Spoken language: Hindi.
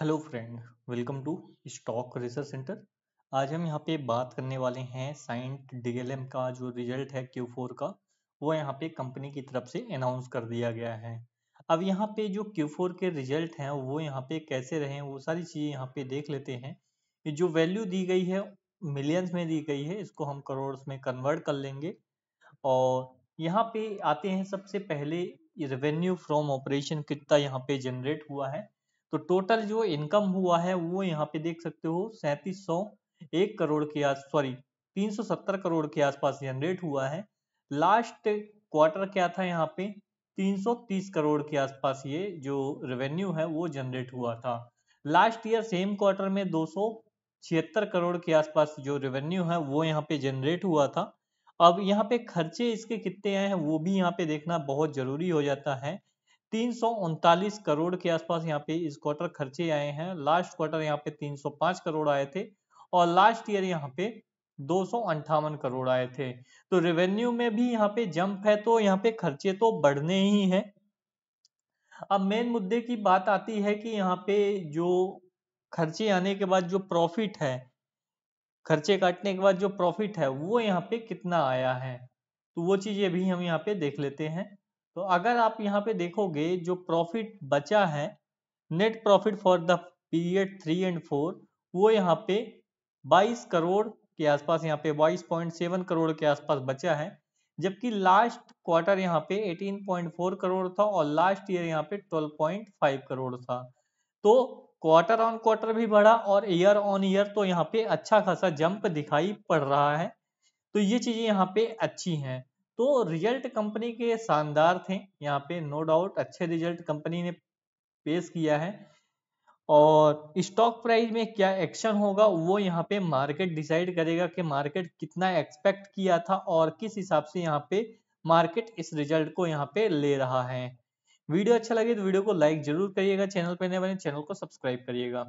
hello friend welcome to stock research centre आज हम यहाँ पे बात करने वाले हैं साइंट डीएलएम का जो रिजल्ट है क्यू फोर का वो यहाँ पे कंपनी की तरफ से अनाउंस कर दिया गया है अब यहाँ पे जो क्यू फोर के रिजल्ट हैं वो यहाँ पे कैसे रहे वो सारी चीज़ें यहाँ पे देख लेते हैं ये जो वैल्यू दी गई है मिलियंस में दी गई है इसको हम करोड़ में कन्वर्ट कर लेंगे और यहाँ पे आते हैं सबसे पहले रेवेन्यू फ्रॉम ऑपरेशन कितना यहाँ पे जनरेट हुआ है तो टोटल जो इनकम हुआ है वो यहाँ पे देख सकते हो सैंतीस सौ एक करोड़ के आस सॉरी तीन सौ सत्तर करोड़ के आसपास जनरेट हुआ है लास्ट क्वार्टर क्या था यहाँ पे तीन सौ तीस करोड़ के आसपास ये जो रेवेन्यू है वो जनरेट हुआ था लास्ट ईयर सेम क्वार्टर में दो सौ छिहत्तर करोड़ के आसपास जो रेवेन्यू है वो यहाँ पे जनरेट हुआ था अब यहाँ पे खर्चे इसके कितने आए हैं वो भी यहाँ पे देखना बहुत जरूरी हो जाता है तीन करोड़ के आसपास यहाँ पे इस क्वार्टर खर्चे आए हैं लास्ट क्वार्टर यहाँ पे 305 करोड़ आए थे और लास्ट ईयर यहाँ पे दो करोड़ आए थे तो रेवेन्यू में भी यहाँ पे जंप है तो यहाँ पे खर्चे तो बढ़ने ही हैं अब मेन मुद्दे की बात आती है कि यहाँ पे जो खर्चे आने के बाद जो प्रॉफिट है खर्चे काटने के बाद जो प्रॉफिट है वो यहाँ पे कितना आया है तो वो चीजें भी हम यहाँ पे देख लेते हैं तो अगर आप यहाँ पे देखोगे जो प्रॉफिट बचा है net profit for the period three and four वो यहाँ पे 22 करोड़ के आसपास यहाँ पे 22.7 करोड़ के आसपास बचा है जबकि लास्ट क्वार्टर यहाँ पे 18.4 करोड़ था और लास्ट ईयर यहाँ पे 12.5 करोड़ था तो क्वार्टर ऑन क्वार्टर भी बढ़ा और ईयर ऑन ईयर तो यहाँ पे अच्छा खासा जंप दिखाई पड़ रहा है तो ये चीजें यहाँ पे अच्छी हैं तो रिजल्ट कंपनी के शानदार थे यहाँ पे नो डाउट अच्छे रिजल्ट कंपनी ने पेश किया है और स्टॉक प्राइस में क्या एक्शन होगा वो यहाँ पे मार्केट डिसाइड करेगा कि मार्केट कितना एक्सपेक्ट किया था और किस हिसाब से यहाँ पे मार्केट इस रिजल्ट को यहाँ पे ले रहा है वीडियो अच्छा लगे तो वीडियो को लाइक जरूर करिएगा चैनल पर नए बने चैनल को सब्सक्राइब करिएगा